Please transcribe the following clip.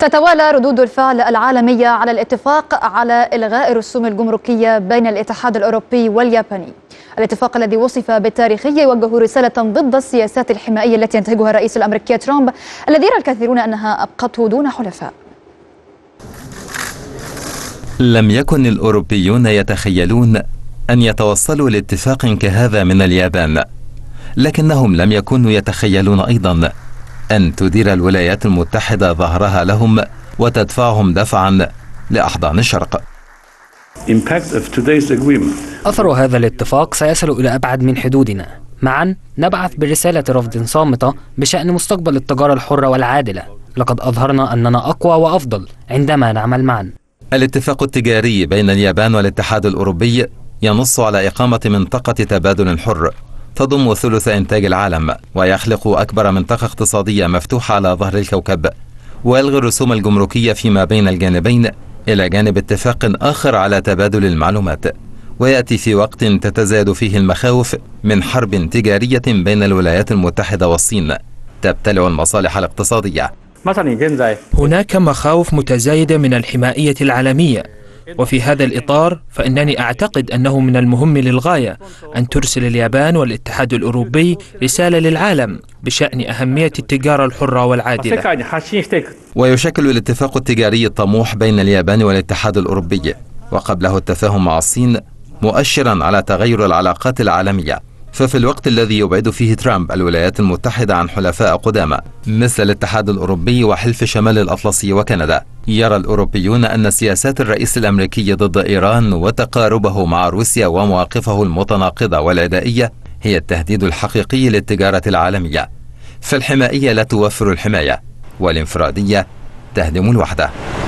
تتوالى ردود الفعل العالمية على الاتفاق على إلغاء الرسوم الجمركية بين الاتحاد الأوروبي والياباني الاتفاق الذي وصف بالتاريخي يوجه رسالة ضد السياسات الحمائية التي ينتهجها الرئيس الأمريكي ترامب الذي يرى الكثيرون أنها أبقته دون حلفاء لم يكن الأوروبيون يتخيلون أن يتوصلوا لاتفاق كهذا من اليابان لكنهم لم يكونوا يتخيلون أيضاً أن تدير الولايات المتحدة ظهرها لهم وتدفعهم دفعا لأحضان الشرق أثر هذا الاتفاق سيصل إلى أبعد من حدودنا معا نبعث برسالة رفض صامتة بشأن مستقبل التجارة الحرة والعادلة لقد أظهرنا أننا أقوى وأفضل عندما نعمل معا الاتفاق التجاري بين اليابان والاتحاد الأوروبي ينص على إقامة منطقة تبادل حر تضم ثلث إنتاج العالم ويخلق أكبر منطقة اقتصادية مفتوحة على ظهر الكوكب ويلغي الرسوم الجمركية فيما بين الجانبين إلى جانب اتفاق آخر على تبادل المعلومات ويأتي في وقت تتزايد فيه المخاوف من حرب تجارية بين الولايات المتحدة والصين تبتلع المصالح الاقتصادية هناك مخاوف متزايدة من الحمائية العالمية وفي هذا الإطار فإنني أعتقد أنه من المهم للغاية أن ترسل اليابان والاتحاد الأوروبي رسالة للعالم بشأن أهمية التجارة الحرة والعادلة ويشكل الاتفاق التجاري الطموح بين اليابان والاتحاد الأوروبي وقبله التفاهم مع الصين مؤشرا على تغير العلاقات العالمية ففي الوقت الذي يبعد فيه ترامب الولايات المتحدة عن حلفاء قدامى مثل الاتحاد الأوروبي وحلف شمال الأطلسي وكندا يرى الأوروبيون أن سياسات الرئيس الأمريكي ضد إيران وتقاربه مع روسيا ومواقفه المتناقضة والعدائية هي التهديد الحقيقي للتجارة العالمية فالحمائية لا توفر الحماية والانفرادية تهدم الوحده